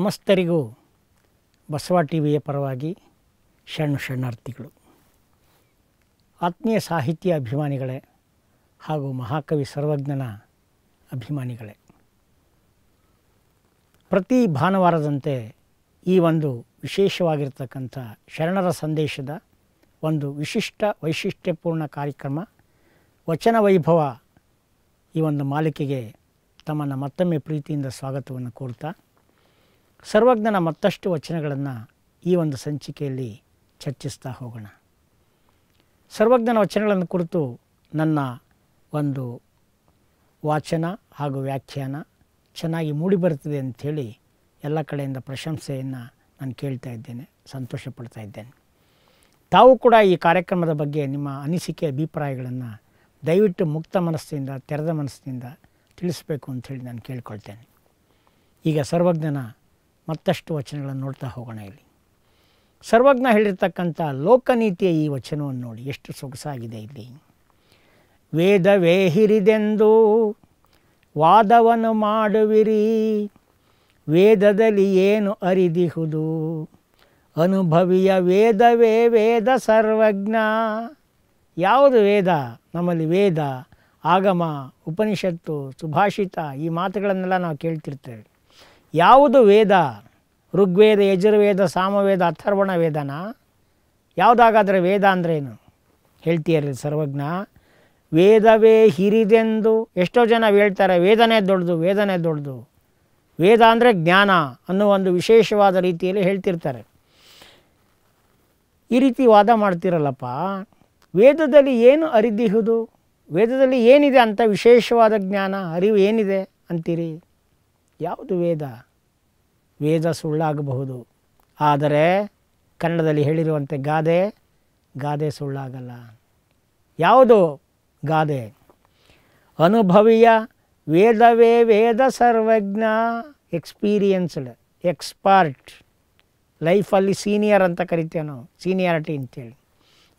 ಸಮಸ್ತರಿಗೂ Basava T ವಿಯ ಪರವಾಗಿ ಶರಣ್ ಶರಣಾರ್ಥಿಗಳು ಆತ್ಮೀಯ ಸಾಹಿತ್ಯ ಅಭಿಮಾನಿಗಳೇ ಹಾಗೂ ಮಹಾಕವಿ ಸರ್ವಜ್ಞನ ಅಭಿಮಾನಿಗಳೇ ಪ್ರತಿ ಭಾನುವಾರದಂತೆ ಈ ಒಂದು ವಿಶೇಷವಾಗಿರ್ತಕ್ಕಂಥ ಶರಣರ ಸಂದೇಶದ ಒಂದು ವಿಶಿಷ್ಟ ವೈಶಿಷ್ಟ್ಯಪೂರ್ಣ ಕಾರ್ಯಕ್ರಮ ವಚನ ವೈಭವ ಈ ಒಂದು ಮಾಲಿಕೆಗೆ ತಮ್ಮನ್ನು ಮತ್ತೊಮ್ಮೆ ಪ್ರೀತಿಯಿಂದ ಸ್ವಾಗತವನ್ನು ಕೋರ್ತಾ ಸರ್ವಜ್ಞನ ಮತ್ತಷ್ಟು ವಚನಗಳನ್ನು ಈ ಒಂದು ಸಂಚಿಕೆಯಲ್ಲಿ ಚರ್ಚಿಸ್ತಾ ಹೋಗೋಣ ಸರ್ವಜ್ಞನ ವಚನಗಳನ್ನು ಕುರಿತು ನನ್ನ ಒಂದು ವಾಚನ ಹಾಗೂ ವ್ಯಾಖ್ಯಾನ ಚೆನ್ನಾಗಿ ಮೂಡಿಬರುತ್ತದೆ ಅಂಥೇಳಿ ಎಲ್ಲ ಕಡೆಯಿಂದ ಪ್ರಶಂಸೆಯನ್ನು ನಾನು ಕೇಳ್ತಾ ಇದ್ದೇನೆ ಸಂತೋಷ ಪಡ್ತಾ ಇದ್ದೇನೆ ತಾವು ಕೂಡ ಈ ಕಾರ್ಯಕ್ರಮದ ಬಗ್ಗೆ ನಿಮ್ಮ ಅನಿಸಿಕೆ ಅಭಿಪ್ರಾಯಗಳನ್ನು ದಯವಿಟ್ಟು ಮುಕ್ತ ಮನಸ್ಸಿನಿಂದ ತೆರೆದ ಮನಸ್ಸಿನಿಂದ ತಿಳಿಸಬೇಕು ಅಂಥೇಳಿ ನಾನು ಕೇಳ್ಕೊಳ್ತೇನೆ ಈಗ ಸರ್ವಜ್ಞನ ಮತ್ತಷ್ಟು ವಚನಗಳನ್ನು ನೋಡ್ತಾ ಹೋಗೋಣ ಇಲ್ಲಿ ಸರ್ವಜ್ಞ ಹೇಳಿರ್ತಕ್ಕಂಥ ಲೋಕನೀತಿಯ ಈ ವಚನವನ್ನು ನೋಡಿ ಎಷ್ಟು ಸೊಗಸಾಗಿದೆ ಇಲ್ಲಿ ವೇದವೇ ಹಿರಿದೆಂದು ವಾದವನ್ನು ಮಾಡುವಿರಿ ವೇದದಲ್ಲಿ ಏನು ಅರಿದಿಹುದು ಅನುಭವಿಯ ವೇದವೇ ವೇದ ಸರ್ವಜ್ಞ ಯಾವುದು ವೇದ ನಮ್ಮಲ್ಲಿ ವೇದ ಆಗಮ ಉಪನಿಷತ್ತು ಸುಭಾಷಿತ ಈ ಮಾತುಗಳನ್ನೆಲ್ಲ ನಾವು ಕೇಳ್ತಿರ್ತೇವೆ ಯಾವುದು ವೇದ ಋಗ್ವೇದ ಯಜುರ್ವೇದ ಸಾಮವೇದ ಅಥರ್ವಣ ವೇದನ ಯಾವುದಾಗಾದರೆ ವೇದ ಅಂದ್ರೇನು ಹೇಳ್ತೀಯರಲ್ಲಿ ಸರ್ವಜ್ಞ ವೇದವೇ ಹಿರಿದೆಂದು ಎಷ್ಟೋ ಜನ ಹೇಳ್ತಾರೆ ವೇದನೆ ದೊಡ್ಡದು ವೇದನೆ ದೊಡ್ಡದು ವೇದ ಅಂದರೆ ಜ್ಞಾನ ಅನ್ನೋ ಒಂದು ವಿಶೇಷವಾದ ರೀತಿಯಲ್ಲಿ ಹೇಳ್ತಿರ್ತಾರೆ ಈ ರೀತಿ ವಾದ ಮಾಡ್ತಿರಲ್ಲಪ್ಪ ವೇದದಲ್ಲಿ ಏನು ಅರಿದಿಹುದು ವೇದದಲ್ಲಿ ಏನಿದೆ ಅಂತ ವಿಶೇಷವಾದ ಜ್ಞಾನ ಅರಿವು ಏನಿದೆ ಅಂತೀರಿ ಯಾವುದು ವೇದ ವೇದ ಸುಳ್ಳಾಗಬಹುದು ಆದರೆ ಕನ್ನಡದಲ್ಲಿ ಹೇಳಿರುವಂತೆ ಗಾದೆ ಗಾದೆ ಸುಳ್ಳಾಗಲ್ಲ ಯಾವುದು ಗಾದೆ ಅನುಭವಿಯ ವೇದವೇ ವೇದ ಸರ್ವಜ್ಞ ಎಕ್ಸ್ಪೀರಿಯನ್ಸ್ಡ್ ಎಕ್ಸ್ಪರ್ಟ್ ಲೈಫಲ್ಲಿ ಸೀನಿಯರ್ ಅಂತ ಕರಿತೇವೆ ನಾವು ಸೀನಿಯಾರಿಟಿ ಅಂತೇಳಿ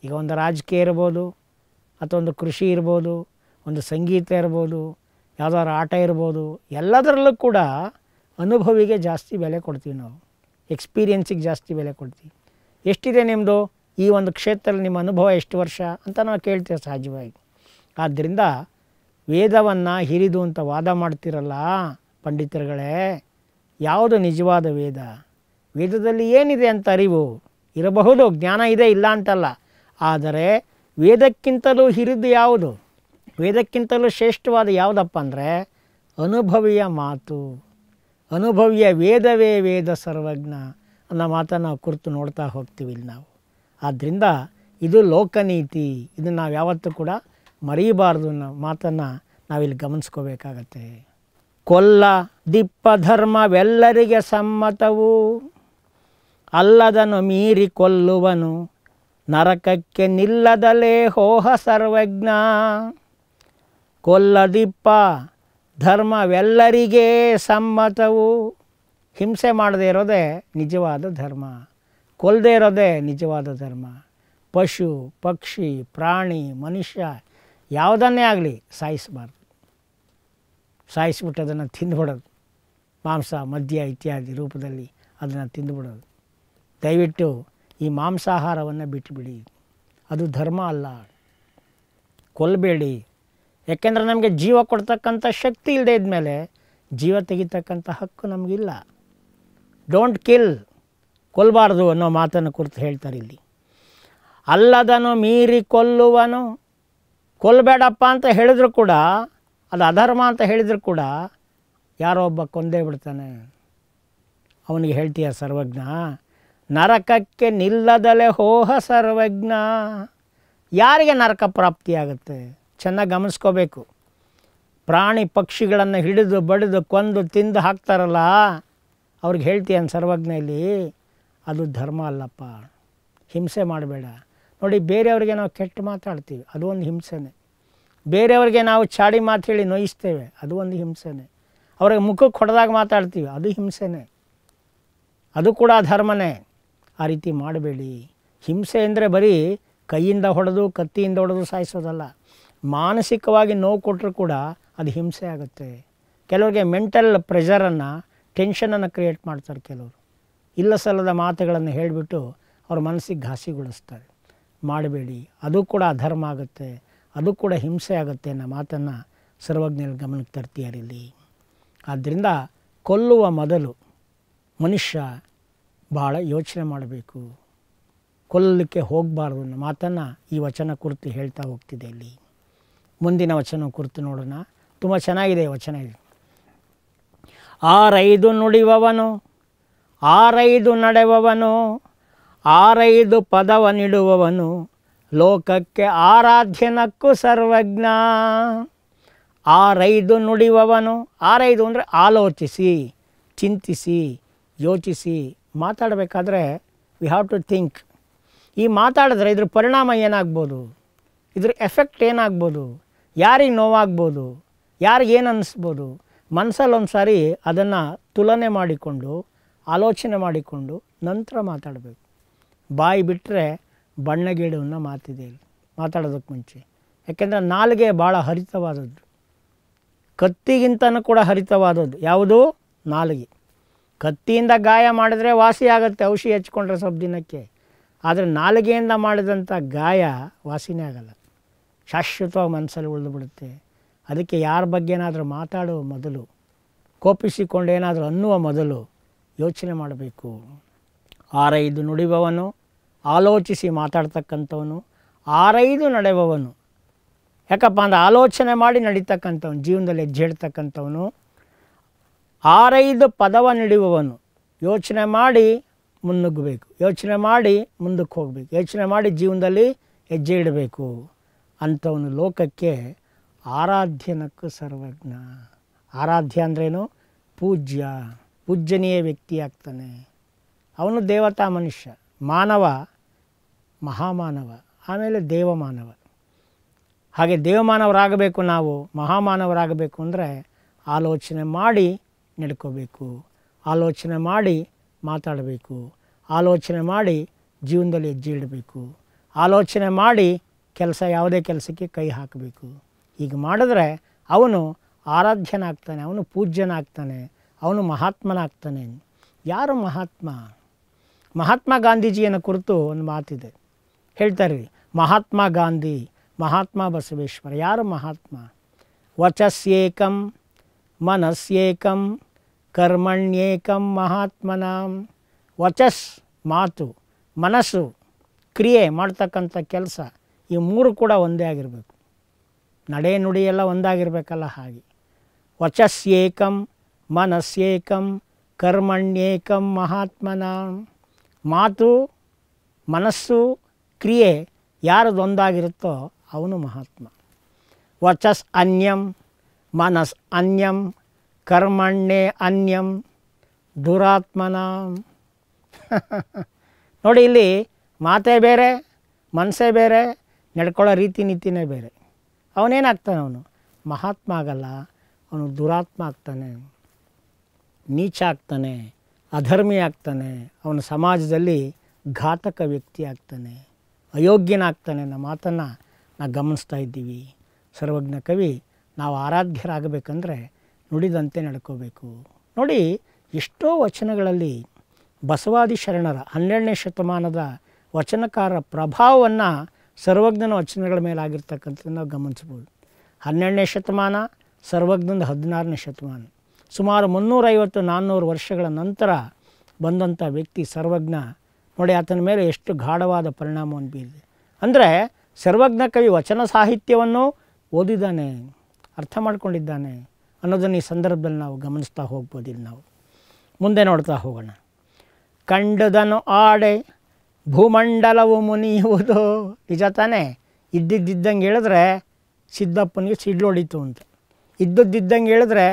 ಈಗ ಒಂದು ರಾಜಕೀಯ ಇರ್ಬೋದು ಅಥವಾ ಒಂದು ಕೃಷಿ ಇರ್ಬೋದು ಒಂದು ಸಂಗೀತ ಇರ್ಬೋದು ಯಾವುದಾದ್ರು ಆಟ ಇರ್ಬೋದು ಎಲ್ಲದರಲ್ಲೂ ಕೂಡ ಅನುಭವಿಗೆ ಜಾಸ್ತಿ ಬೆಲೆ ಕೊಡ್ತೀವಿ ನಾವು ಎಕ್ಸ್ಪೀರಿಯನ್ಸಿಗೆ ಜಾಸ್ತಿ ಬೆಲೆ ಕೊಡ್ತೀವಿ ಎಷ್ಟಿದೆ ನಿಮ್ಮದು ಈ ಒಂದು ಕ್ಷೇತ್ರದಲ್ಲಿ ನಿಮ್ಮ ಅನುಭವ ಎಷ್ಟು ವರ್ಷ ಅಂತ ನಾವು ಕೇಳ್ತೇವೆ ಸಹಜವಾಗಿ ಆದ್ದರಿಂದ ವೇದವನ್ನು ಹಿರಿದು ಅಂತ ವಾದ ಮಾಡ್ತಿರಲ್ಲ ಪಂಡಿತರುಗಳೇ ಯಾವುದು ನಿಜವಾದ ವೇದ ವೇದದಲ್ಲಿ ಏನಿದೆ ಅಂತ ಅರಿವು ಇರಬಹುದು ಜ್ಞಾನ ಇದೆ ಇಲ್ಲ ಅಂತಲ್ಲ ಆದರೆ ವೇದಕ್ಕಿಂತಲೂ ಹಿರಿದು ಯಾವುದು ವೇದಕ್ಕಿಂತಲೂ ಶ್ರೇಷ್ಠವಾದ ಯಾವುದಪ್ಪ ಅಂದರೆ ಅನುಭವಿಯ ಮಾತು ಅನುಭವಿಯ ವೇದವೇ ವೇದ ಸರ್ವಜ್ಞ ಅನ್ನೋ ಮಾತನ್ನು ನಾವು ಕುರಿತು ನೋಡ್ತಾ ಹೋಗ್ತೀವಿ ಇಲ್ಲಿ ನಾವು ಆದ್ದರಿಂದ ಇದು ಲೋಕನೀತಿ ಇದನ್ನು ನಾವು ಯಾವತ್ತೂ ಕೂಡ ಮರೀಬಾರ್ದು ಅನ್ನೋ ಮಾತನ್ನು ನಾವಿಲ್ಲಿ ಗಮನಿಸ್ಕೋಬೇಕಾಗತ್ತೆ ಕೊಲ್ಲ ದಿಪ್ಪ ಧರ್ಮವೆಲ್ಲರಿಗೆ ಸಮ್ಮತವು ಅಲ್ಲದನು ಮೀರಿ ಕೊಲ್ಲುವನು ನರಕಕ್ಕೆ ನಿಲ್ಲದಲೇ ಹೋಹ ಸರ್ವಜ್ಞ ಕೊಲ್ಲದಿಪ್ಪ ಧರ್ಮವೆಲ್ಲರಿಗೇ ಸಮ್ಮತವು ಹಿಂಸೆ ಮಾಡದೇ ಇರೋದೇ ನಿಜವಾದ ಧರ್ಮ ಕೊಲ್ಲದೇ ಇರೋದೇ ನಿಜವಾದ ಧರ್ಮ ಪಶು ಪಕ್ಷಿ ಪ್ರಾಣಿ ಮನುಷ್ಯ ಯಾವುದನ್ನೇ ಆಗಲಿ ಸಾಯಿಸಬಾರ್ದು ಸಾಯಿಸಿಬಿಟ್ಟು ಅದನ್ನು ತಿಂದುಬಿಡೋದು ಮಾಂಸ ಮದ್ಯ ಇತ್ಯಾದಿ ರೂಪದಲ್ಲಿ ಅದನ್ನು ತಿಂದುಬಿಡೋದು ದಯವಿಟ್ಟು ಈ ಮಾಂಸಾಹಾರವನ್ನು ಬಿಟ್ಟುಬಿಡಿ ಅದು ಧರ್ಮ ಅಲ್ಲ ಕೊಲ್ಲಬೇಡಿ ಯಾಕೆಂದರೆ ನಮಗೆ ಜೀವ ಕೊಡ್ತಕ್ಕಂಥ ಶಕ್ತಿ ಇಲ್ಲದೆ ಮೇಲೆ ಜೀವ ತೆಗಿತಕ್ಕಂಥ ಹಕ್ಕು ನಮಗಿಲ್ಲ ಡೋಂಟ್ ಕಿಲ್ ಕೊಲ್ಲಬಾರ್ದು ಅನ್ನೋ ಮಾತನ್ನು ಕುರಿತು ಹೇಳ್ತಾರೆ ಇಲ್ಲಿ ಅಲ್ಲದನು ಮೀರಿ ಕೊಲ್ಲುವನು ಕೊಲ್ಲಬೇಡಪ್ಪ ಅಂತ ಹೇಳಿದ್ರು ಕೂಡ ಅದು ಅಧರ್ಮ ಅಂತ ಹೇಳಿದ್ರು ಕೂಡ ಯಾರೋ ಒಬ್ಬ ಕೊಂದೇ ಬಿಡ್ತಾನೆ ಅವನಿಗೆ ಹೇಳ್ತೀಯ ಸರ್ವಜ್ಞ ನರಕಕ್ಕೆ ನಿಲ್ಲದಲೆ ಹೋಹ ಸರ್ವಜ್ಞ ಯಾರಿಗೆ ನರಕ ಪ್ರಾಪ್ತಿಯಾಗುತ್ತೆ ಚೆನ್ನಾಗಿ ಗಮನಿಸ್ಕೋಬೇಕು ಪ್ರಾಣಿ ಪಕ್ಷಿಗಳನ್ನು ಹಿಡಿದು ಬಡಿದು ಕೊಂದು ತಿಂದು ಹಾಕ್ತಾರಲ್ಲ ಅವ್ರಿಗೆ ಹೇಳ್ತೀಯನ್ ಸರ್ವಜ್ಞೆಯಲ್ಲಿ ಅದು ಧರ್ಮ ಅಲ್ಲಪ್ಪ ಹಿಂಸೆ ಮಾಡಬೇಡ ನೋಡಿ ಬೇರೆಯವ್ರಿಗೆ ನಾವು ಕೆಟ್ಟ ಮಾತಾಡ್ತೀವಿ ಅದು ಒಂದು ಹಿಂಸೆನೇ ಬೇರೆಯವ್ರಿಗೆ ನಾವು ಚಾಡಿ ಮಾತು ಹೇಳಿ ನೋಯಿಸ್ತೇವೆ ಅದು ಒಂದು ಹಿಂಸೆನೇ ಅವ್ರಿಗೆ ಮುಖಕ್ಕೆ ಹೊಡೆದಾಗ ಮಾತಾಡ್ತೀವಿ ಅದು ಹಿಂಸೆನೇ ಅದು ಕೂಡ ಧರ್ಮನೇ ಆ ರೀತಿ ಮಾಡಬೇಡಿ ಹಿಂಸೆ ಅಂದರೆ ಬರೀ ಕೈಯಿಂದ ಹೊಡೆದು ಕತ್ತಿಯಿಂದ ಹೊಡೆದು ಸಾಯಿಸೋದಲ್ಲ ಮಾನಸಿಕವಾಗಿ ನೋವು ಕೊಟ್ಟರೂ ಕೂಡ ಅದು ಹಿಂಸೆ ಆಗುತ್ತೆ ಕೆಲವರಿಗೆ ಮೆಂಟಲ್ ಪ್ರೆಷರನ್ನು ಟೆನ್ಷನನ್ನು ಕ್ರಿಯೇಟ್ ಮಾಡ್ತಾರೆ ಕೆಲವರು ಇಲ್ಲ ಸಲ್ಲದ ಮಾತುಗಳನ್ನು ಹೇಳಿಬಿಟ್ಟು ಅವ್ರ ಮನಸ್ಸಿಗೆ ಘಾಸಿಗೊಳಿಸ್ತಾರೆ ಮಾಡಬೇಡಿ ಅದು ಕೂಡ ಅಧರ್ಮ ಆಗುತ್ತೆ ಅದು ಕೂಡ ಹಿಂಸೆ ಆಗುತ್ತೆ ಅನ್ನೋ ಮಾತನ್ನು ಸರ್ವಜ್ಞರು ಗಮನಕ್ಕೆ ಇಲ್ಲಿ ಆದ್ದರಿಂದ ಕೊಲ್ಲುವ ಮೊದಲು ಮನುಷ್ಯ ಭಾಳ ಯೋಚನೆ ಮಾಡಬೇಕು ಕೊಲ್ಲಲಿಕ್ಕೆ ಹೋಗಬಾರ್ದು ಅನ್ನೋ ಮಾತನ್ನು ಈ ವಚನ ಕುರಿತು ಹೇಳ್ತಾ ಹೋಗ್ತಿದೆ ಇಲ್ಲಿ ಮುಂದಿನ ವಚನ ಕುರಿತು ನೋಡೋಣ ತುಂಬ ಚೆನ್ನಾಗಿದೆ ವಚನ ಇದು ಆರೈದು ನುಡಿಯುವವನು ಆರೈದು ನಡೆವವನು ಆರೈದು ಪದವ ನೀಡುವವನು ಲೋಕಕ್ಕೆ ಆರಾಧ್ಯನಕ್ಕೂ ಸರ್ವಜ್ಞ ಆರೈದು ನುಡಿಯುವವನು ಆರೈದು ಅಂದರೆ ಆಲೋಚಿಸಿ ಚಿಂತಿಸಿ ಯೋಚಿಸಿ ಮಾತಾಡಬೇಕಾದ್ರೆ ವಿ ಹ್ಯಾವ್ ಟು ಥಿಂಕ್ ಈ ಮಾತಾಡಿದ್ರೆ ಇದ್ರ ಪರಿಣಾಮ ಏನಾಗ್ಬೋದು ಇದ್ರ ಎಫೆಕ್ಟ್ ಏನಾಗ್ಬೋದು ಯಾರಿಗೆ ನೋವಾಗ್ಬೋದು ಯಾರಿಗೇನು ಅನ್ನಿಸ್ಬೋದು ಮನಸ್ಸಲ್ಲಿ ಒಂದು ಸಾರಿ ಅದನ್ನು ತುಲನೆ ಮಾಡಿಕೊಂಡು ಆಲೋಚನೆ ಮಾಡಿಕೊಂಡು ನಂತರ ಮಾತಾಡಬೇಕು ಬಾಯಿ ಬಿಟ್ಟರೆ ಬಣ್ಣಗೀಡವನ್ನು ಮಾತಿದೆ ಮಾತಿದೆ ಮಾತಾಡೋದಕ್ಕೆ ಮುಂಚೆ ಯಾಕೆಂದರೆ ನಾಲಿಗೆ ಭಾಳ ಹರಿತವಾದದ್ದು ಕತ್ತಿಗಿಂತನೂ ಕೂಡ ಹರಿತವಾದದ್ದು ಯಾವುದು ನಾಲಿಗೆ ಕತ್ತಿಯಿಂದ ಗಾಯ ಮಾಡಿದ್ರೆ ವಾಸಿ ಆಗುತ್ತೆ ಔಷಧಿ ಹಚ್ಕೊಂಡ್ರೆ ಸ್ವಲ್ಪ ದಿನಕ್ಕೆ ಆದರೆ ನಾಲಿಗೆಯಿಂದ ಮಾಡಿದಂಥ ಗಾಯ ವಾಸಿನೇ ಆಗಲ್ಲ ಶಾಶ್ವತವಾಗಿ ಮನಸ್ಸಲ್ಲಿ ಉಳಿದುಬಿಡುತ್ತೆ ಅದಕ್ಕೆ ಯಾರ ಬಗ್ಗೆನಾದರೂ ಮಾತಾಡುವ ಮೊದಲು ಕೋಪಿಸಿಕೊಂಡೇನಾದರೂ ಅನ್ನುವ ಮೊದಲು ಯೋಚನೆ ಮಾಡಬೇಕು ಆರೈದು ನುಡಿಬವನು ಆಲೋಚಿಸಿ ಮಾತಾಡ್ತಕ್ಕಂಥವನು ಆರೈದು ನಡೆಬವನು ಯಾಕಪ್ಪ ಅಂದ್ರೆ ಆಲೋಚನೆ ಮಾಡಿ ನಡೀತಕ್ಕಂಥವನು ಜೀವನದಲ್ಲಿ ಹೆಜ್ಜೆ ಹೆಜ್ಜೆಡ್ತಕ್ಕಂಥವನು ಆರೈದು ಪದವ ನಡೆಯುವವನು ಯೋಚನೆ ಮಾಡಿ ಮುನ್ನುಗ್ಗಬೇಕು ಯೋಚನೆ ಮಾಡಿ ಮುಂದಕ್ಕೆ ಹೋಗಬೇಕು ಯೋಚನೆ ಮಾಡಿ ಜೀವನದಲ್ಲಿ ಹೆಜ್ಜೆ ಇಡಬೇಕು ಅಂಥವನು ಲೋಕಕ್ಕೆ ಆರಾಧ್ಯನಕ್ಕೂ ಸರ್ವಜ್ಞ ಆರಾಧ್ಯ ಅಂದ್ರೇನು ಪೂಜ್ಯ ಪೂಜ್ಯನೀಯ ವ್ಯಕ್ತಿ ಆಗ್ತಾನೆ ಅವನು ದೇವತಾ ಮನುಷ್ಯ ಮಾನವ ಮಹಾಮಾನವ ಆಮೇಲೆ ದೇವಮಾನವ ಹಾಗೆ ದೇವಮಾನವರಾಗಬೇಕು ನಾವು ಮಹಾಮಾನವರಾಗಬೇಕು ಅಂದರೆ ಆಲೋಚನೆ ಮಾಡಿ ನಡ್ಕೋಬೇಕು ಆಲೋಚನೆ ಮಾಡಿ ಮಾತಾಡಬೇಕು ಆಲೋಚನೆ ಮಾಡಿ ಜೀವನದಲ್ಲಿ ಹೆಜ್ಜೆ ಇಡಬೇಕು ಆಲೋಚನೆ ಮಾಡಿ ಕೆಲಸ ಯಾವುದೇ ಕೆಲಸಕ್ಕೆ ಕೈ ಹಾಕಬೇಕು ಈಗ ಮಾಡಿದ್ರೆ ಅವನು ಆರಾಧ್ಯನಾಗ್ತಾನೆ ಅವನು ಪೂಜ್ಯನಾಗ್ತಾನೆ ಅವನು ಮಹಾತ್ಮನಾಗ್ತಾನೆ ಯಾರು ಮಹಾತ್ಮ ಮಹಾತ್ಮ ಗಾಂಧೀಜಿಯನ್ನು ಕುರಿತು ಒಂದು ಮಾತಿದೆ ಹೇಳ್ತಾರೆ ಮಹಾತ್ಮ ಗಾಂಧಿ ಮಹಾತ್ಮ ಬಸವೇಶ್ವರ ಯಾರು ಮಹಾತ್ಮ ವಚಸ್ಯೇಕಂ ಮನಸ್ಸೇಕಂ ಕರ್ಮಣ್ಯೇಕಂ ಮಹಾತ್ಮನ ವಚಸ್ ಮಾತು ಮನಸ್ಸು ಕ್ರಿಯೆ ಮಾಡ್ತಕ್ಕಂಥ ಕೆಲಸ ಈ ಮೂರು ಕೂಡ ಒಂದೇ ಆಗಿರಬೇಕು ನಡೆ ನುಡಿ ಎಲ್ಲ ಒಂದಾಗಿರಬೇಕಲ್ಲ ಹಾಗೆ ಏಕಂ ಮನಸ್ಸೇಕಂ ಕರ್ಮಣ್ಯೇಕಂ ಮಹಾತ್ಮನ ಮಾತು ಮನಸ್ಸು ಕ್ರಿಯೆ ಯಾರದೊಂದಾಗಿರುತ್ತೋ ಅವನು ಮಹಾತ್ಮ ವಚಸ್ ಅನ್ಯಂ ಮನಸ್ ಅನ್ಯಂ ಕರ್ಮಣ್ಯ ಅನ್ಯಂ ದುರಾತ್ಮನ ನೋಡಿ ಇಲ್ಲಿ ಮಾತೇ ಬೇರೆ ಮನಸ್ಸೇ ಬೇರೆ ನಡ್ಕೊಳ್ಳೋ ರೀತಿ ನೀತಿನೇ ಬೇರೆ ಅವನೇನಾಗ್ತಾನೆ ಅವನು ಮಹಾತ್ಮ ಆಗಲ್ಲ ಅವನು ದುರಾತ್ಮ ಆಗ್ತಾನೆ ನೀಚ ಆಗ್ತಾನೆ ಅಧರ್ಮಿ ಆಗ್ತಾನೆ ಅವನು ಸಮಾಜದಲ್ಲಿ ಘಾತಕ ವ್ಯಕ್ತಿ ಆಗ್ತಾನೆ ಅಯೋಗ್ಯನಾಗ್ತಾನೆ ಅನ್ನೋ ಮಾತನ್ನು ನಾವು ಗಮನಿಸ್ತಾ ಇದ್ದೀವಿ ಸರ್ವಜ್ಞ ಕವಿ ನಾವು ಆರಾಧ್ಯರಾಗಬೇಕಂದ್ರೆ ನುಡಿದಂತೆ ನಡ್ಕೋಬೇಕು ನೋಡಿ ಎಷ್ಟೋ ವಚನಗಳಲ್ಲಿ ಬಸವಾದಿ ಶರಣರ ಹನ್ನೆರಡನೇ ಶತಮಾನದ ವಚನಕಾರರ ಪ್ರಭಾವವನ್ನು ಸರ್ವಜ್ಞನ ವಚನಗಳ ಮೇಲೆ ನಾವು ಗಮನಿಸ್ಬೋದು ಹನ್ನೆರಡನೇ ಶತಮಾನ ಸರ್ವಜ್ಞದ ಹದಿನಾರನೇ ಶತಮಾನ ಸುಮಾರು ಮುನ್ನೂರೈವತ್ತು ನಾನ್ನೂರು ವರ್ಷಗಳ ನಂತರ ಬಂದಂಥ ವ್ಯಕ್ತಿ ಸರ್ವಜ್ಞ ನೋಡಿ ಆತನ ಮೇಲೆ ಎಷ್ಟು ಗಾಢವಾದ ಪರಿಣಾಮವನ್ನು ಬೀರಿದೆ ಅಂದರೆ ಸರ್ವಜ್ಞ ಕವಿ ವಚನ ಸಾಹಿತ್ಯವನ್ನು ಓದಿದ್ದಾನೆ ಅರ್ಥ ಮಾಡಿಕೊಂಡಿದ್ದಾನೆ ಅನ್ನೋದನ್ನು ಈ ಸಂದರ್ಭದಲ್ಲಿ ನಾವು ಗಮನಿಸ್ತಾ ಹೋಗ್ಬೋದಿಲ್ಲ ನಾವು ಮುಂದೆ ನೋಡ್ತಾ ಹೋಗೋಣ ಕಂಡದನು ಆಡೆ ಭೂಮಂಡಲವು ಮುನಿಯುವುದು ನಿಜ ತಾನೇ ಇದ್ದಿದ್ದಂಗೆ ಹೇಳಿದ್ರೆ ಸಿದ್ದಪ್ಪನಿಗೆ ಸಿಡ್ಲೊಡಿತು ಅಂತ ಇದ್ದದ್ದಿದ್ದಂಗೆ ಹೇಳಿದ್ರೆ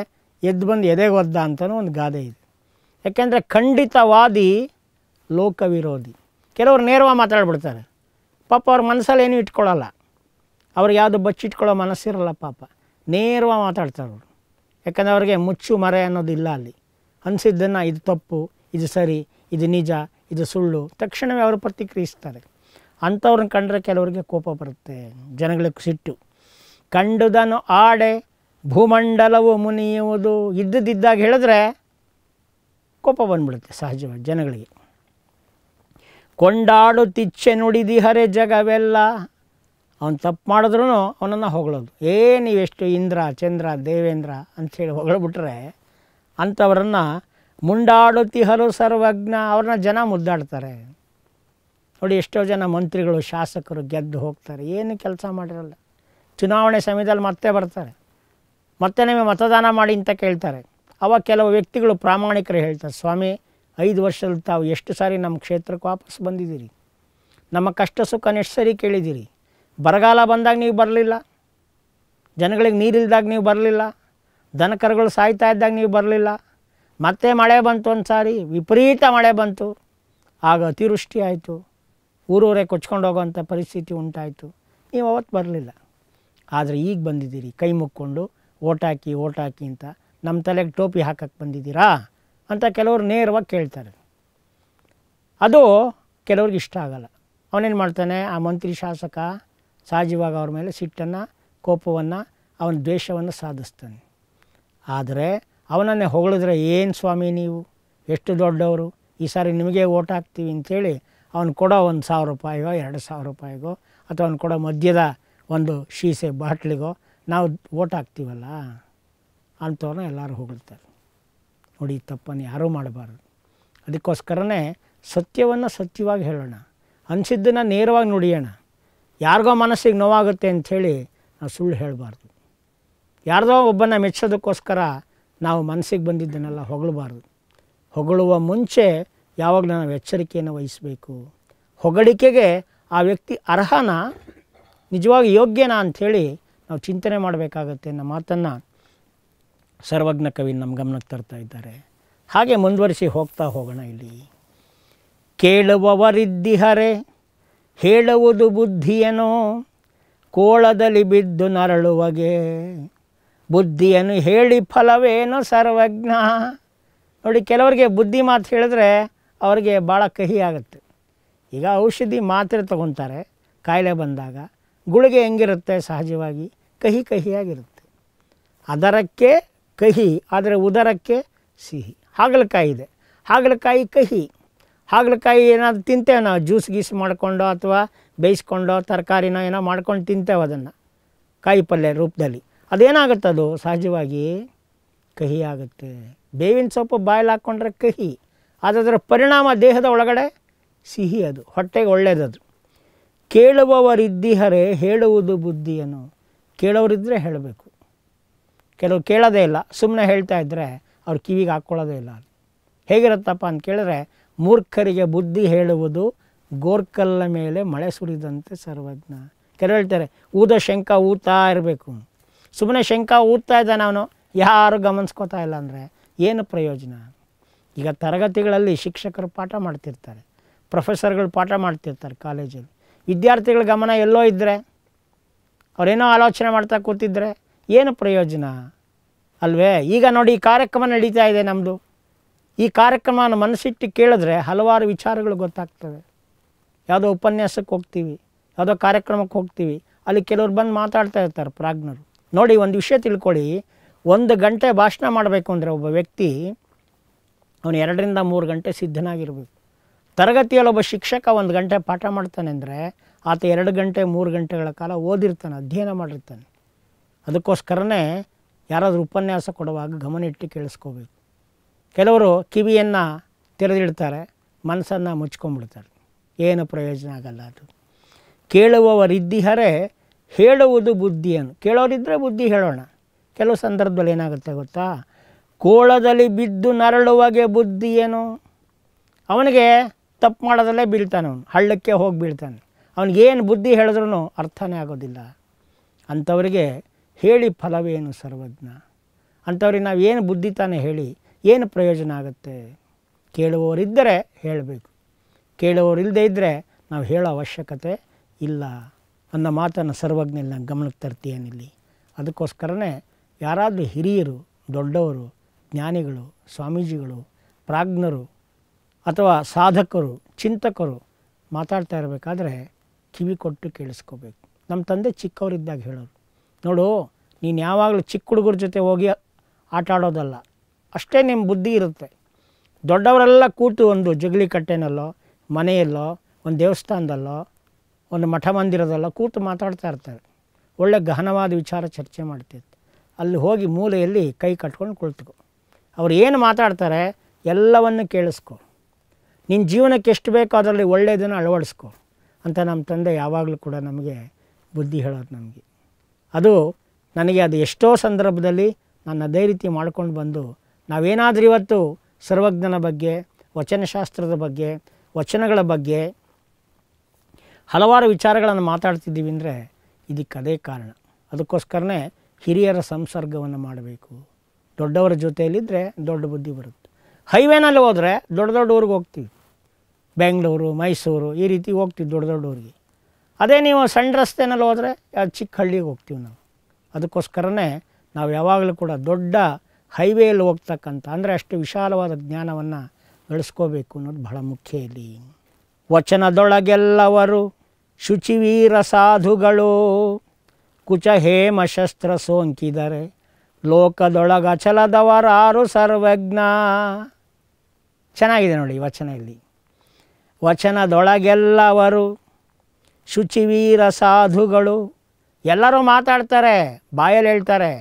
ಎದ್ದು ಬಂದು ಎದೆಗೆ ಒದ್ದ ಅಂತಲೂ ಒಂದು ಗಾದೆ ಇದೆ ಯಾಕೆಂದರೆ ಖಂಡಿತವಾದಿ ಲೋಕವಿರೋಧಿ ಕೆಲವರು ನೇರವಾಗಿ ಮಾತಾಡ್ಬಿಡ್ತಾರೆ ಪಾಪ ಅವ್ರ ಮನಸ್ಸಲ್ಲಿ ಏನೂ ಇಟ್ಕೊಳ್ಳಲ್ಲ ಅವ್ರಿಗೆ ಯಾವುದು ಬಚ್ಚಿಟ್ಕೊಳ್ಳೋ ಮನಸ್ಸಿರಲ್ಲ ಪಾಪ ನೇರವಾಗಿ ಮಾತಾಡ್ತಾರೆ ಅವರು ಯಾಕಂದರೆ ಅವ್ರಿಗೆ ಮುಚ್ಚು ಮರೆ ಅನ್ನೋದಿಲ್ಲ ಅಲ್ಲಿ ಅನಿಸಿದ್ದನ್ನು ಇದು ತಪ್ಪು ಇದು ಸರಿ ಇದು ನಿಜ ಇದು ಸುಳ್ಳು ತಕ್ಷಣವೇ ಅವರು ಪ್ರತಿಕ್ರಿಯಿಸ್ತಾರೆ ಅಂಥವ್ರನ್ನ ಕಂಡ್ರೆ ಕೆಲವರಿಗೆ ಕೋಪ ಬರುತ್ತೆ ಜನಗಳಿಗೆ ಸಿಟ್ಟು ಕಂಡುದನು ಆಡೆ ಭೂಮಂಡಲವು ಮುನಿಯುವುದು ಇದ್ದದಿದ್ದಾಗ ಹೇಳಿದ್ರೆ ಕೋಪ ಬಂದ್ಬಿಡುತ್ತೆ ಸಹಜವಾಗಿ ಜನಗಳಿಗೆ ಕೊಂಡಾಡು ತಿಚ್ಚೆ ನುಡಿದಿಹರೆ ಜಗವೆಲ್ಲ ಅವನು ತಪ್ಪು ಮಾಡಿದ್ರೂ ಅವನನ್ನು ಹೊಗಳೋದು ಏ ನೀವೆಷ್ಟು ಇಂದ್ರ ಚಂದ್ರ ದೇವೇಂದ್ರ ಅಂಥೇಳಿ ಹೊಗಳ್ಬಿಟ್ರೆ ಅಂಥವರನ್ನು ಮುಂಡಾಡುತ್ತಿಹರು ಸರ್ವಜ್ಞ ಅವ್ರನ್ನ ಜನ ಮುದ್ದಾಡ್ತಾರೆ ನೋಡಿ ಎಷ್ಟೋ ಜನ ಮಂತ್ರಿಗಳು ಶಾಸಕರು ಗೆದ್ದು ಹೋಗ್ತಾರೆ ಏನು ಕೆಲಸ ಮಾಡಿರಲ್ಲ ಚುನಾವಣೆ ಸಮಯದಲ್ಲಿ ಮತ್ತೆ ಬರ್ತಾರೆ ಮತ್ತೆ ನಿಮಗೆ ಮತದಾನ ಮಾಡಿ ಅಂತ ಕೇಳ್ತಾರೆ ಅವಾಗ ಕೆಲವು ವ್ಯಕ್ತಿಗಳು ಪ್ರಾಮಾಣಿಕರು ಹೇಳ್ತಾರೆ ಸ್ವಾಮಿ ಐದು ವರ್ಷದಲ್ಲಿ ತಾವು ಎಷ್ಟು ಸಾರಿ ನಮ್ಮ ಕ್ಷೇತ್ರಕ್ಕೆ ವಾಪಸ್ ಬಂದಿದ್ದೀರಿ ನಮ್ಮ ಕಷ್ಟ ಸುಖ ಎಷ್ಟು ಸರಿ ಕೇಳಿದ್ದೀರಿ ಬರಗಾಲ ಬಂದಾಗ ನೀವು ಬರಲಿಲ್ಲ ಜನಗಳಿಗೆ ನೀರಿಲ್ದಾಗ ನೀವು ಬರಲಿಲ್ಲ ದನಕರುಗಳು ಸಾಯ್ತಾ ಇದ್ದಾಗ ನೀವು ಬರಲಿಲ್ಲ ಮತ್ತೆ ಮಳೆ ಬಂತು ಒಂದು ಸಾರಿ ವಿಪರೀತ ಮಳೆ ಬಂತು ಆಗ ಅತಿವೃಷ್ಟಿ ಆಯಿತು ಊರೂರೇ ಕೊಚ್ಕೊಂಡು ಹೋಗೋವಂಥ ಪರಿಸ್ಥಿತಿ ಉಂಟಾಯಿತು ನೀವು ಅವತ್ತು ಬರಲಿಲ್ಲ ಆದರೆ ಈಗ ಬಂದಿದ್ದೀರಿ ಕೈ ಮುಕ್ಕೊಂಡು ಓಟಾಕಿ ಓಟಾಕಿ ಅಂತ ನಮ್ಮ ತಲೆಗೆ ಟೋಪಿ ಹಾಕಕ್ಕೆ ಬಂದಿದ್ದೀರಾ ಅಂತ ಕೆಲವರು ನೇರವಾಗಿ ಕೇಳ್ತಾರೆ ಅದು ಕೆಲವ್ರಿಗೆ ಇಷ್ಟ ಆಗಲ್ಲ ಅವನೇನು ಮಾಡ್ತಾನೆ ಆ ಮಂತ್ರಿ ಶಾಸಕ ಸಹಜವಾಗ ಅವ್ರ ಮೇಲೆ ಸಿಟ್ಟನ್ನು ಕೋಪವನ್ನು ಅವನ ದ್ವೇಷವನ್ನು ಸಾಧಿಸ್ತಾನೆ ಆದರೆ ಅವನನ್ನೇ ಹೊಗಳಿದ್ರೆ ಏನು ಸ್ವಾಮಿ ನೀವು ಎಷ್ಟು ದೊಡ್ಡವರು ಈ ಸಾರಿ ನಿಮಗೆ ಓಟ್ ಹಾಕ್ತೀವಿ ಅಂಥೇಳಿ ಅವ್ನು ಕೊಡೋ ಒಂದು ಸಾವಿರ ರೂಪಾಯಿಗೋ ಎರಡು ಸಾವಿರ ರೂಪಾಯಿಗೋ ಅಥವಾ ಅವ್ನು ಕೊಡೋ ಮಧ್ಯದ ಒಂದು ಶೀಸೆ ಬಾಟ್ಲಿಗೋ ನಾವು ಓಟ್ ಹಾಕ್ತೀವಲ್ಲ ಅಂಥವ್ರನ್ನ ಎಲ್ಲರೂ ಹೊಗಳ್ತಾರೆ ನೋಡಿ ತಪ್ಪನ್ನು ಯಾರೂ ಮಾಡಬಾರ್ದು ಅದಕ್ಕೋಸ್ಕರನೇ ಸತ್ಯವನ್ನು ಸತ್ಯವಾಗಿ ಹೇಳೋಣ ಅನಿಸಿದ್ದನ್ನು ನೇರವಾಗಿ ನುಡಿಯೋಣ ಯಾರಿಗೋ ಮನಸ್ಸಿಗೆ ನೋವಾಗುತ್ತೆ ಅಂಥೇಳಿ ನಾವು ಸುಳ್ಳು ಹೇಳಬಾರ್ದು ಯಾರ್ದೋ ಒಬ್ಬನ ಮೆಚ್ಚೋದಕ್ಕೋಸ್ಕರ ನಾವು ಮನಸ್ಸಿಗೆ ಬಂದಿದ್ದನ್ನೆಲ್ಲ ಹೊಗಳಬಾರ್ದು ಹೊಗಳುವ ಮುಂಚೆ ಯಾವಾಗ ನಾವು ಎಚ್ಚರಿಕೆಯನ್ನು ವಹಿಸಬೇಕು ಹೊಗಳಿಕೆಗೆ ಆ ವ್ಯಕ್ತಿ ಅರ್ಹನ ನಿಜವಾಗಿ ಯೋಗ್ಯನಾ ಅಂಥೇಳಿ ನಾವು ಚಿಂತನೆ ಮಾಡಬೇಕಾಗತ್ತೆ ಅನ್ನೋ ಮಾತನ್ನು ಸರ್ವಜ್ಞ ಕವಿ ನಮ್ಮ ಗಮನಕ್ಕೆ ತರ್ತಾ ಇದ್ದಾರೆ ಹಾಗೆ ಮುಂದುವರಿಸಿ ಹೋಗ್ತಾ ಹೋಗೋಣ ಇಲ್ಲಿ ಕೇಳುವವರಿದ್ದಿಹರೆ ಹೇಳುವುದು ಬುದ್ಧಿಯನೋ ಕೋಳದಲ್ಲಿ ಬಿದ್ದು ನರಳುವಗೆ ಬುದ್ಧಿಯನ್ನು ಹೇಳಿ ಫಲವೇನು ಸರ್ವಜ್ಞ ನೋಡಿ ಕೆಲವರಿಗೆ ಬುದ್ಧಿ ಮಾತು ಹೇಳಿದ್ರೆ ಅವರಿಗೆ ಭಾಳ ಕಹಿ ಆಗುತ್ತೆ ಈಗ ಔಷಧಿ ಮಾತ್ರೆ ತಗೊತಾರೆ ಕಾಯಿಲೆ ಬಂದಾಗ ಗುಳಿಗೆ ಹೆಂಗಿರುತ್ತೆ ಸಹಜವಾಗಿ ಕಹಿ ಕಹಿಯಾಗಿರುತ್ತೆ ಅದರಕ್ಕೆ ಕಹಿ ಆದರೆ ಉದರಕ್ಕೆ ಸಿಹಿ ಹಾಗಲಕಾಯಿ ಇದೆ ಹಾಗಲಕಾಯಿ ಕಹಿ ಹಾಗಲಕಾಯಿ ಏನಾದರೂ ತಿಂತೇವೆ ನಾವು ಜ್ಯೂಸ್ ಗೀಸ್ ಮಾಡಿಕೊಂಡು ಅಥವಾ ಬೇಯಿಸ್ಕೊಂಡೋ ತರಕಾರಿನೋ ಏನೋ ಮಾಡ್ಕೊಂಡು ತಿಂತೇವೆ ಅದನ್ನು ಕಾಯಿ ಪಲ್ಯ ರೂಪದಲ್ಲಿ ಅದೇನಾಗುತ್ತೆ ಅದು ಸಹಜವಾಗಿ ಕಹಿ ಆಗುತ್ತೆ ಬೇವಿನ ಸೊಪ್ಪು ಬಾಯಲ್ಲಿ ಹಾಕ್ಕೊಂಡ್ರೆ ಕಹಿ ಅದರ ಪರಿಣಾಮ ದೇಹದ ಒಳಗಡೆ ಸಿಹಿ ಅದು ಹೊಟ್ಟೆಗೆ ಒಳ್ಳೆಯದದು ಕೇಳುವವರಿದ್ದಿಹರೆ ಹೇಳುವುದು ಬುದ್ಧಿಯನ್ನು ಕೇಳೋರಿದ್ದರೆ ಹೇಳಬೇಕು ಕೆಲವು ಕೇಳೋದೇ ಇಲ್ಲ ಸುಮ್ಮನೆ ಹೇಳ್ತಾ ಇದ್ದರೆ ಅವ್ರು ಕಿವಿಗೆ ಹಾಕ್ಕೊಳ್ಳೋದೇ ಇಲ್ಲ ಹೇಗಿರುತ್ತಪ್ಪ ಅಂತ ಕೇಳಿದ್ರೆ ಮೂರ್ಖರಿಗೆ ಬುದ್ಧಿ ಹೇಳುವುದು ಗೋರ್ಕಲ್ಲ ಮೇಲೆ ಮಳೆ ಸುರಿದಂತೆ ಸರ್ವಜ್ಞ ಕೆಲವು ಹೇಳ್ತಾರೆ ಊದ ಶಂಕ ಊತಾ ಇರಬೇಕು ಸುಮ್ಮನೆ ಶಂಕ ಊದ್ತಾ ಇದ್ದಾನೆ ಅವನು ಯಾರು ಗಮನಿಸ್ಕೋತಾ ಇಲ್ಲ ಅಂದರೆ ಏನು ಪ್ರಯೋಜನ ಈಗ ತರಗತಿಗಳಲ್ಲಿ ಶಿಕ್ಷಕರು ಪಾಠ ಮಾಡ್ತಿರ್ತಾರೆ ಪ್ರೊಫೆಸರ್ಗಳು ಪಾಠ ಮಾಡ್ತಿರ್ತಾರೆ ಕಾಲೇಜಲ್ಲಿ ವಿದ್ಯಾರ್ಥಿಗಳ ಗಮನ ಎಲ್ಲೋ ಇದ್ದರೆ ಅವರೇನೋ ಆಲೋಚನೆ ಮಾಡ್ತಾ ಕೂತಿದ್ರೆ ಏನು ಪ್ರಯೋಜನ ಅಲ್ವೇ ಈಗ ನೋಡಿ ಈ ಕಾರ್ಯಕ್ರಮ ನಡೀತಾ ಇದೆ ನಮ್ಮದು ಈ ಕಾರ್ಯಕ್ರಮನ ಮನಸ್ಸಿಟ್ಟು ಕೇಳಿದ್ರೆ ಹಲವಾರು ವಿಚಾರಗಳು ಗೊತ್ತಾಗ್ತವೆ ಯಾವುದೋ ಉಪನ್ಯಾಸಕ್ಕೆ ಹೋಗ್ತೀವಿ ಯಾವುದೋ ಕಾರ್ಯಕ್ರಮಕ್ಕೆ ಹೋಗ್ತೀವಿ ಅಲ್ಲಿ ಕೆಲವ್ರು ಬಂದು ಮಾತಾಡ್ತಾ ಇರ್ತಾರೆ ಪ್ರಾಜ್ಞರು ನೋಡಿ ಒಂದು ವಿಷಯ ತಿಳ್ಕೊಳ್ಳಿ ಒಂದು ಗಂಟೆ ಭಾಷಣ ಮಾಡಬೇಕು ಅಂದರೆ ಒಬ್ಬ ವ್ಯಕ್ತಿ ಅವನು ಎರಡರಿಂದ ಮೂರು ಗಂಟೆ ಸಿದ್ಧನಾಗಿರಬೇಕು ತರಗತಿಯಲ್ಲಿ ಒಬ್ಬ ಶಿಕ್ಷಕ ಒಂದು ಗಂಟೆ ಪಾಠ ಮಾಡ್ತಾನೆ ಅಂದರೆ ಆತ ಎರಡು ಗಂಟೆ ಮೂರು ಗಂಟೆಗಳ ಕಾಲ ಓದಿರ್ತಾನೆ ಅಧ್ಯಯನ ಮಾಡಿರ್ತಾನೆ ಅದಕ್ಕೋಸ್ಕರನೇ ಯಾರಾದರೂ ಉಪನ್ಯಾಸ ಕೊಡುವಾಗ ಗಮನ ಇಟ್ಟು ಕೇಳಿಸ್ಕೋಬೇಕು ಕೆಲವರು ಕಿವಿಯನ್ನು ತೆರೆದಿಡ್ತಾರೆ ಮನಸ್ಸನ್ನು ಮುಚ್ಕೊಂಡ್ಬಿಡ್ತಾರೆ ಏನು ಪ್ರಯೋಜನ ಆಗಲ್ಲ ಅದು ಕೇಳುವವರಿದ್ದಿಹರೇ ಹೇಳುವುದು ಬುದ್ಧಿಯನ್ನು ಕೇಳೋರಿದ್ದರೆ ಬುದ್ಧಿ ಹೇಳೋಣ ಕೆಲವು ಸಂದರ್ಭದಲ್ಲಿ ಏನಾಗುತ್ತೆ ಗೊತ್ತಾ ಕೋಳದಲ್ಲಿ ಬಿದ್ದು ನರಳುವಾಗೆ ಬುದ್ಧಿ ಏನು ಅವನಿಗೆ ತಪ್ಪು ಮಾಡೋದಲ್ಲೇ ಬೀಳ್ತಾನೆ ಅವನು ಹಳ್ಳಕ್ಕೆ ಹೋಗಿ ಬೀಳ್ತಾನೆ ಅವನಿಗೇನು ಬುದ್ಧಿ ಹೇಳಿದ್ರೂ ಅರ್ಥನೇ ಆಗೋದಿಲ್ಲ ಅಂಥವರಿಗೆ ಹೇಳಿ ಫಲವೇನು ಸರ್ವಜ್ಞ ಅಂಥವ್ರಿಗೆ ನಾವು ಏನು ಬುದ್ಧಿ ತಾನೇ ಹೇಳಿ ಏನು ಪ್ರಯೋಜನ ಆಗುತ್ತೆ ಕೇಳುವವರಿದ್ದರೆ ಹೇಳಬೇಕು ಕೇಳುವವರಿಲ್ಲದೇ ಇದ್ದರೆ ನಾವು ಹೇಳೋ ಅವಶ್ಯಕತೆ ಇಲ್ಲ ಅನ್ನೋ ಮಾತನ್ನು ಸರ್ವಜ್ಞನ ಗಮನಕ್ಕೆ ತರ್ತೀಯನಿಲ್ಲಿ ಅದಕ್ಕೋಸ್ಕರನೇ ಯಾರಾದರೂ ಹಿರಿಯರು ದೊಡ್ಡವರು ಜ್ಞಾನಿಗಳು ಸ್ವಾಮೀಜಿಗಳು ಪ್ರಾಜ್ಞರು ಅಥವಾ ಸಾಧಕರು ಚಿಂತಕರು ಮಾತಾಡ್ತಾ ಇರಬೇಕಾದ್ರೆ ಕಿವಿ ಕೊಟ್ಟು ಕೇಳಿಸ್ಕೋಬೇಕು ನಮ್ಮ ತಂದೆ ಚಿಕ್ಕವರಿದ್ದಾಗ ಹೇಳೋರು ನೋಡು ನೀನು ಯಾವಾಗಲೂ ಚಿಕ್ಕ ಹುಡುಗರ ಜೊತೆ ಹೋಗಿ ಆಟ ಆಡೋದಲ್ಲ ಅಷ್ಟೇ ನಿಮ್ಮ ಬುದ್ಧಿ ಇರುತ್ತೆ ದೊಡ್ಡವರೆಲ್ಲ ಕೂತು ಒಂದು ಜಗಲಿ ಕಟ್ಟೆನಲ್ಲೋ ಮನೆಯಲ್ಲೋ ಒಂದು ದೇವಸ್ಥಾನದಲ್ಲೋ ಒಂದು ಮಠ ಮಂದಿರದಲ್ಲ ಕೂತು ಮಾತಾಡ್ತಾ ಇರ್ತಾರೆ ಒಳ್ಳೆ ಗಹನವಾದ ವಿಚಾರ ಚರ್ಚೆ ಮಾಡ್ತಿತ್ತು ಅಲ್ಲಿ ಹೋಗಿ ಮೂಲೆಯಲ್ಲಿ ಕೈ ಕಟ್ಕೊಂಡು ಕುಳಿತುಕೊ ಅವ್ರು ಏನು ಮಾತಾಡ್ತಾರೆ ಎಲ್ಲವನ್ನು ಕೇಳಿಸ್ಕೊ ನಿನ್ನ ಜೀವನಕ್ಕೆ ಎಷ್ಟು ಬೇಕೋ ಅದರಲ್ಲಿ ಒಳ್ಳೆಯದನ್ನು ಅಳವಡಿಸ್ಕೊ ಅಂತ ನಮ್ಮ ತಂದೆ ಯಾವಾಗಲೂ ಕೂಡ ನಮಗೆ ಬುದ್ಧಿ ಹೇಳೋದು ನಮಗೆ ಅದು ನನಗೆ ಅದು ಎಷ್ಟೋ ಸಂದರ್ಭದಲ್ಲಿ ನಾನು ಅದೇ ರೀತಿ ಮಾಡ್ಕೊಂಡು ಬಂದು ನಾವೇನಾದರೂ ಇವತ್ತು ಸರ್ವಜ್ಞನ ಬಗ್ಗೆ ವಚನಶಾಸ್ತ್ರದ ಬಗ್ಗೆ ವಚನಗಳ ಬಗ್ಗೆ ಹಲವಾರು ವಿಚಾರಗಳನ್ನು ಮಾತಾಡ್ತಿದ್ದೀವಿ ಅಂದರೆ ಇದಕ್ಕೆ ಅದೇ ಕಾರಣ ಅದಕ್ಕೋಸ್ಕರನೇ ಹಿರಿಯರ ಸಂಸರ್ಗವನ್ನು ಮಾಡಬೇಕು ದೊಡ್ಡವರ ಜೊತೆಯಲ್ಲಿದ್ದರೆ ದೊಡ್ಡ ಬುದ್ಧಿ ಬರುತ್ತೆ ಹೈವೇನಲ್ಲಿ ಹೋದರೆ ದೊಡ್ಡ ದೊಡ್ಡ ಊರಿಗೆ ಹೋಗ್ತೀವಿ ಬೆಂಗಳೂರು ಮೈಸೂರು ಈ ರೀತಿ ಹೋಗ್ತೀವಿ ದೊಡ್ಡ ದೊಡ್ಡ ಊರಿಗೆ ಅದೇ ನೀವು ಸಣ್ಣ ರಸ್ತೆನಲ್ಲಿ ಹೋದರೆ ಚಿಕ್ಕ ಹಳ್ಳಿಗೆ ಹೋಗ್ತೀವಿ ನಾವು ಅದಕ್ಕೋಸ್ಕರನೇ ನಾವು ಯಾವಾಗಲೂ ಕೂಡ ದೊಡ್ಡ ಹೈವೇಯಲ್ಲಿ ಹೋಗ್ತಕ್ಕಂಥ ಅಂದರೆ ಅಷ್ಟು ವಿಶಾಲವಾದ ಜ್ಞಾನವನ್ನು ಗಳಿಸ್ಕೋಬೇಕು ಅನ್ನೋದು ಬಹಳ ಮುಖ್ಯ ಇಲ್ಲಿ ವಚನದೊಳಗೆಲ್ಲವರು ಶುಚಿವೀರ ಸಾಧುಗಳು ಕುಚ ಹೇಮ ಶಸ್ತ್ರ ಸೋಂಕಿದರೆ ಲೋಕದೊಳಗಚಲದವರಾರು ಸರ್ವಜ್ಞ ಚೆನ್ನಾಗಿದೆ ನೋಡಿ ವಚನ ಇಲ್ಲಿ ವಚನದೊಳಗೆಲ್ಲವರು ಶುಚಿವೀರ ಸಾಧುಗಳು ಎಲ್ಲರೂ ಮಾತಾಡ್ತಾರೆ ಬಾಯಲ್ಲಿ ಹೇಳ್ತಾರೆ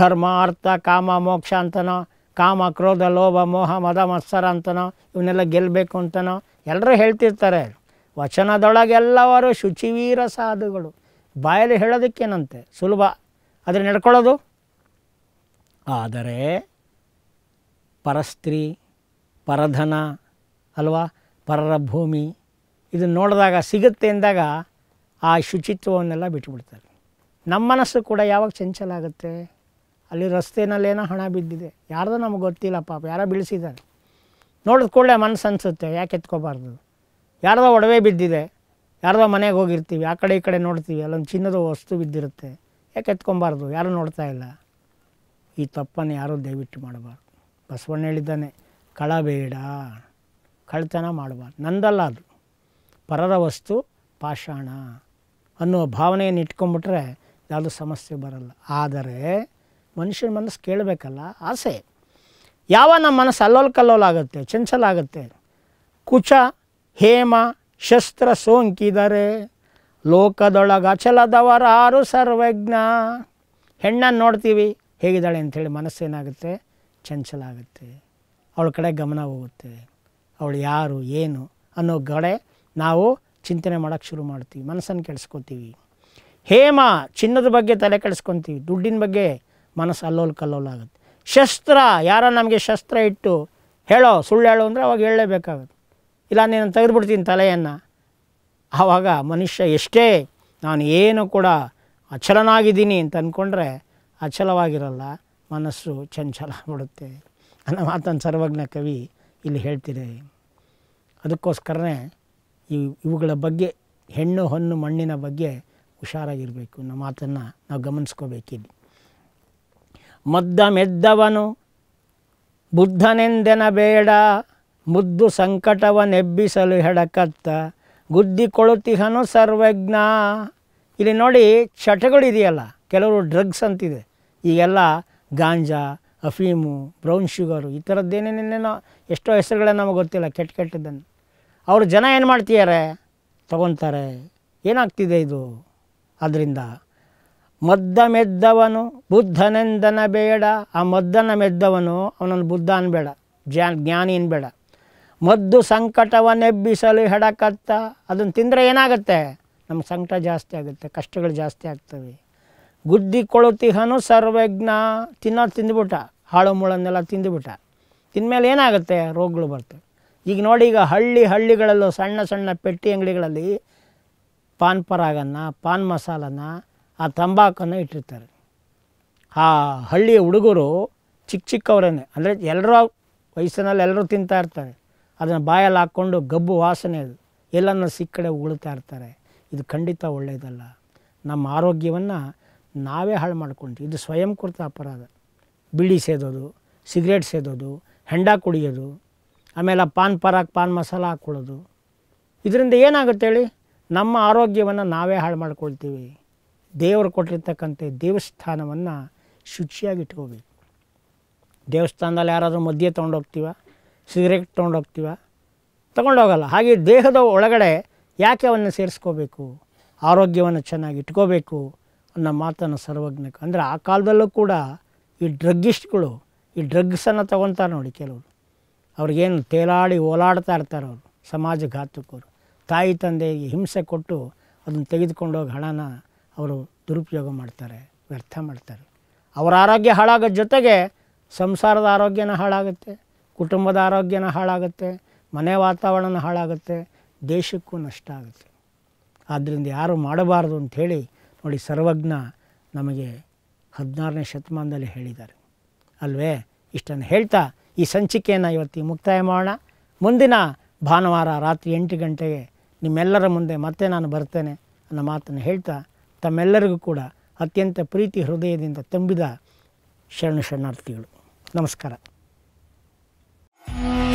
ಧರ್ಮ ಅರ್ಥ ಕಾಮ ಮೋಕ್ಷ ಅಂತನೋ ಕಾಮ ಕ್ರೋಧ ಲೋಭ ಮೋಹ ಮದ ಮತ್ಸರ ಅಂತನೋ ಇವನ್ನೆಲ್ಲ ಗೆಲ್ಲಬೇಕು ಅಂತನೋ ಎಲ್ಲರೂ ಹೇಳ್ತಿರ್ತಾರೆ ವಚನದೊಳಗೆಲ್ಲವರು ಶುಚಿವೀರ ಸಾಧುಗಳು ಬಾಯಲ್ಲಿ ಹೇಳೋದಕ್ಕೇನಂತೆ ಸುಲಭ ಆದರೆ ನಡ್ಕೊಳ್ಳೋದು ಆದರೆ ಪರಸ್ತ್ರೀ ಪರಧನ ಅಲ್ವಾ ಪರರ ಭೂಮಿ ಇದನ್ನು ನೋಡಿದಾಗ ಸಿಗುತ್ತೆ ಅಂದಾಗ ಆ ಶುಚಿತ್ವವನ್ನೆಲ್ಲ ಬಿಟ್ಟುಬಿಡ್ತಾರೆ ನಮ್ಮ ಮನಸ್ಸು ಕೂಡ ಯಾವಾಗ ಚಂಚಲ ಆಗುತ್ತೆ ಅಲ್ಲಿ ರಸ್ತೆನಲ್ಲೇನೋ ಹಣ ಬಿದ್ದಿದೆ ಯಾರ್ದೋ ನಮ್ಗೆ ಗೊತ್ತಿಲ್ಲ ಪಾಪ ಯಾರೋ ಬೀಳಿಸಿದ್ದಾರೆ ನೋಡಿದ ಕೂಡಲೇ ಮನಸ್ಸು ಅನಿಸುತ್ತೆ ಯಾಕೆ ಎತ್ಕೋಬಾರ್ದು ಯಾರ್ದೋ ಒಡವೆ ಬಿದ್ದಿದೆ ಯಾರ್ದೋ ಮನೆಗೆ ಹೋಗಿರ್ತೀವಿ ಆ ಕಡೆ ಈ ಕಡೆ ನೋಡ್ತೀವಿ ಅಲ್ಲೊಂದು ಚಿನ್ನದ ವಸ್ತು ಬಿದ್ದಿರುತ್ತೆ ಯಾಕೆ ಎತ್ಕೊಬಾರ್ದು ಯಾರೂ ನೋಡ್ತಾ ಇಲ್ಲ ಈ ತಪ್ಪನ್ನು ಯಾರೂ ದಯವಿಟ್ಟು ಮಾಡಬಾರ್ದು ಬಸವಣ್ಣ ಹೇಳಿದ್ದಾನೆ ಕಳಬೇಡ ಕಳ್ತನ ಮಾಡಬಾರ್ದು ನಂದಲ್ಲ ಅದು ಪರರ ವಸ್ತು ಪಾಷಾಣ ಅನ್ನೋ ಭಾವನೆಯನ್ನು ಇಟ್ಕೊಂಡ್ಬಿಟ್ರೆ ಯಾವುದೂ ಸಮಸ್ಯೆ ಬರಲ್ಲ ಆದರೆ ಮನುಷ್ಯನ ಮನಸ್ಸು ಕೇಳಬೇಕಲ್ಲ ಆಸೆ ಯಾವ ನಮ್ಮ ಮನಸ್ಸು ಅಲ್ಲೋಲ್ ಕಲ್ಲೋಲಾಗುತ್ತೆ ಚಂಚಲಾಗುತ್ತೆ ಕುಚ ಹೇಮ ಶಸ್ತ್ರ ಸೋಂಕಿದರೆ ಲೋಕದೊಳಗಚಲದವರಾರು ಸರ್ವಜ್ಞ ಹೆಣ್ಣನ್ನು ನೋಡ್ತೀವಿ ಹೇಗಿದ್ದಾಳೆ ಅಂಥೇಳಿ ಮನಸ್ಸೇನಾಗುತ್ತೆ ಚಂಚಲ ಆಗುತ್ತೆ ಅವಳ ಕಡೆ ಗಮನ ಹೋಗುತ್ತೆ ಅವಳು ಯಾರು ಏನು ಅನ್ನೋ ಕಡೆ ನಾವು ಚಿಂತನೆ ಮಾಡೋಕ್ಕೆ ಶುರು ಮಾಡ್ತೀವಿ ಮನಸ್ಸನ್ನು ಕೆಡಿಸ್ಕೋತೀವಿ ಹೇಮ ಚಿನ್ನದ ಬಗ್ಗೆ ತಲೆ ಕೆಡಿಸ್ಕೊತೀವಿ ದುಡ್ಡಿನ ಬಗ್ಗೆ ಮನಸ್ಸು ಅಲ್ಲೋಲ್ ಕಲ್ಲೋಲಾಗುತ್ತೆ ಶಸ್ತ್ರ ಯಾರೋ ನಮಗೆ ಶಸ್ತ್ರ ಇಟ್ಟು ಹೇಳೋ ಸುಳ್ಳು ಹೇಳು ಅಂದರೆ ಅವಾಗ ಹೇಳಲೇಬೇಕಾಗುತ್ತೆ ಇಲ್ಲ ನೀನು ತೆಗೆದುಬಿಡ್ತೀನಿ ತಲೆಯನ್ನು ಆವಾಗ ಮನುಷ್ಯ ಎಷ್ಟೇ ನಾನು ಏನು ಕೂಡ ಅಚಲನಾಗಿದ್ದೀನಿ ಅಂತ ಅಂದ್ಕೊಂಡ್ರೆ ಅಚಲವಾಗಿರಲ್ಲ ಮನಸ್ಸು ಚಂಚಲ ಬಿಡುತ್ತೆ ಅನ್ನೋ ಮಾತನ್ನು ಸರ್ವಜ್ಞ ಕವಿ ಇಲ್ಲಿ ಹೇಳ್ತಿದೆ ಅದಕ್ಕೋಸ್ಕರನೇ ಇವು ಇವುಗಳ ಬಗ್ಗೆ ಹೆಣ್ಣು ಹಣ್ಣು ಮಣ್ಣಿನ ಬಗ್ಗೆ ಹುಷಾರಾಗಿರಬೇಕು ನಮ್ಮ ಮಾತನ್ನು ನಾವು ಗಮನಿಸ್ಕೋಬೇಕಿಲ್ಲಿ ಮದ್ದ ಮೆದ್ದವನು ಬುದ್ಧನೆಂದೆನಬೇಡ ಮುದ್ದು ಸಂಕಟವನ್ನೆಬ್ಬಿಸಲು ಹೆಡಕತ್ತ ಗುದ್ದಿ ಕೊಳುತಿಹನು ಸರ್ವಜ್ಞ ಇಲ್ಲಿ ನೋಡಿ ಚಟಗಳಿದೆಯಲ್ಲ ಕೆಲವರು ಡ್ರಗ್ಸ್ ಅಂತಿದೆ ಈಗೆಲ್ಲ ಗಾಂಜಾ ಅಫೀಮು ಬ್ರೌನ್ ಶುಗರು ಈ ಥರದ್ದೇನೇನೇನೇನೋ ಎಷ್ಟೋ ಹೆಸರುಗಳೇ ನಮಗೆ ಗೊತ್ತಿಲ್ಲ ಕೆಟ್ಟ ಕೆಟ್ಟದ್ದನ್ನು ಅವರು ಜನ ಏನು ಮಾಡ್ತಿದ್ದಾರೆ ತಗೊತಾರೆ ಏನಾಗ್ತಿದೆ ಇದು ಅದರಿಂದ ಮದ್ದ ಮೆದ್ದವನು ಬುದ್ಧನೆಂದನ ಬೇಡ ಆ ಮದ್ದನ ಮೆದ್ದವನು ಅವನನ್ನು ಬುದ್ಧ ಅನ್ಬೇಡ ಜ್ಞಾನಿ ಬೇಡ ಮದ್ದು ಸಂಕಟವನ್ನೆಬ್ಬಿಸಲು ಹೆಡಕತ್ತ ಅದನ್ನು ತಿಂದರೆ ಏನಾಗುತ್ತೆ ನಮ್ಮ ಸಂಕಟ ಜಾಸ್ತಿ ಆಗುತ್ತೆ ಕಷ್ಟಗಳು ಜಾಸ್ತಿ ಆಗ್ತವೆ ಗುದ್ದಿ ಕೊಳುತಿಹನು ಸರ್ವಜ್ಞ ತಿನ್ನೋದು ತಿಂದುಬಿಟ್ಟ ಹಾಳು ಮುಳನ್ನೆಲ್ಲ ತಿಂದುಬಿಟ್ಟ ತಿಂದಮೇಲೆ ಏನಾಗುತ್ತೆ ರೋಗಗಳು ಬರ್ತವೆ ಈಗ ನೋಡಿ ಈಗ ಹಳ್ಳಿ ಹಳ್ಳಿಗಳಲ್ಲೂ ಸಣ್ಣ ಸಣ್ಣ ಪೆಟ್ಟಿ ಅಂಗಡಿಗಳಲ್ಲಿ ಪಾನ್ ಪರಾಗನ್ನು ಪಾನ್ ಮಸಾಲನ ಆ ತಂಬಾಕನ್ನು ಇಟ್ಟಿರ್ತಾರೆ ಆ ಹಳ್ಳಿಯ ಹುಡುಗರು ಚಿಕ್ಕ ಚಿಕ್ಕವರೇ ಅಂದರೆ ಎಲ್ಲರೂ ವಯಸ್ಸಿನಲ್ಲಿ ಎಲ್ಲರೂ ತಿಂತಾ ಇರ್ತಾರೆ ಅದನ್ನು ಬಾಯಲ್ಲಿ ಹಾಕ್ಕೊಂಡು ಗಬ್ಬು ವಾಸನೆ ಎಲ್ಲನ ಸಿಕ್ಕಡೆ ಉಗುಳ್ತಾ ಇರ್ತಾರೆ ಇದು ಖಂಡಿತ ಒಳ್ಳೆಯದಲ್ಲ ನಮ್ಮ ಆರೋಗ್ಯವನ್ನು ನಾವೇ ಹಾಳು ಮಾಡ್ಕೊಂತೀವಿ ಇದು ಸ್ವಯಂ ಅಪರಾಧ ಬಿಳಿ ಸೇದೋದು ಸಿಗರೇಟ್ ಸೇದೋದು ಹೆಂಡ ಕುಡಿಯೋದು ಆಮೇಲೆ ಪಾನ್ ಪರಾಕ್ ಪಾನ್ ಮಸಾಲ ಹಾಕ್ಕೊಳ್ಳೋದು ಇದರಿಂದ ಏನಾಗುತ್ತೆ ಹೇಳಿ ನಮ್ಮ ಆರೋಗ್ಯವನ್ನು ನಾವೇ ಹಾಳು ಮಾಡ್ಕೊಳ್ತೀವಿ ದೇವರು ಕೊಟ್ಟಿರ್ತಕ್ಕಂಥ ದೇವಸ್ಥಾನವನ್ನು ಶುಚಿಯಾಗಿ ಇಟ್ಕೋಬೇಕು ದೇವಸ್ಥಾನದಲ್ಲಿ ಯಾರಾದರೂ ಮಧ್ಯೆ ತೊಗೊಂಡೋಗ್ತೀವ ಸಿಗರೇಟ್ ತೊಗೊಂಡೋಗ್ತೀವ ತೊಗೊಂಡೋಗಲ್ಲ ಹಾಗೆ ದೇಹದ ಒಳಗಡೆ ಯಾಕೆ ಅವನ್ನು ಸೇರಿಸ್ಕೋಬೇಕು ಆರೋಗ್ಯವನ್ನು ಚೆನ್ನಾಗಿ ಇಟ್ಕೋಬೇಕು ಅನ್ನೋ ಮಾತನ್ನು ಸರ್ವಜ್ಞಕ್ಕೆ ಅಂದರೆ ಆ ಕಾಲದಲ್ಲೂ ಕೂಡ ಈ ಡ್ರಗ್ಗಿಸ್ಟ್ಗಳು ಈ ಡ್ರಗ್ಸನ್ನು ತೊಗೊತಾರೆ ನೋಡಿ ಕೆಲವರು ಅವ್ರಿಗೇನು ತೇಲಾಡಿ ಓಲಾಡ್ತಾ ಇರ್ತಾರೆ ಅವರು ಸಮಾಜ ತಾಯಿ ತಂದೆಗೆ ಹಿಂಸೆ ಕೊಟ್ಟು ಅದನ್ನು ತೆಗೆದುಕೊಂಡೋಗಿ ಹಣನ ಅವರು ದುರುಪಯೋಗ ಮಾಡ್ತಾರೆ ವ್ಯರ್ಥ ಮಾಡ್ತಾರೆ ಅವರ ಆರೋಗ್ಯ ಹಾಳಾಗೋ ಜೊತೆಗೆ ಸಂಸಾರದ ಆರೋಗ್ಯನ ಹಾಳಾಗುತ್ತೆ ಕುಟುಂಬದ ಆರೋಗ್ಯನ ಹಾಳಾಗುತ್ತೆ ಮನೆ ವಾತಾವರಣನ ಹಾಳಾಗುತ್ತೆ ದೇಶಕ್ಕೂ ನಷ್ಟ ಆಗುತ್ತೆ ಆದ್ದರಿಂದ ಯಾರು ಮಾಡಬಾರ್ದು ಅಂಥೇಳಿ ನೋಡಿ ಸರ್ವಜ್ಞ ನಮಗೆ ಹದಿನಾರನೇ ಶತಮಾನದಲ್ಲಿ ಹೇಳಿದ್ದಾರೆ ಅಲ್ವೇ ಇಷ್ಟನ್ನು ಹೇಳ್ತಾ ಈ ಸಂಚಿಕೆಯನ್ನು ಇವತ್ತು ಮುಕ್ತಾಯ ಮಾಡೋಣ ಮುಂದಿನ ಭಾನುವಾರ ರಾತ್ರಿ ಎಂಟು ಗಂಟೆಗೆ ನಿಮ್ಮೆಲ್ಲರ ಮುಂದೆ ಮತ್ತೆ ನಾನು ಬರ್ತೇನೆ ಅನ್ನೋ ಮಾತನ್ನು ಹೇಳ್ತಾ ತಮ್ಮೆಲ್ಲರಿಗೂ ಕೂಡ ಅತ್ಯಂತ ಪ್ರೀತಿ ಹೃದಯದಿಂದ ತುಂಬಿದ ಶರಣ ಶರಣಾರ್ಥಿಗಳು ನಮಸ್ಕಾರ Mm-hmm.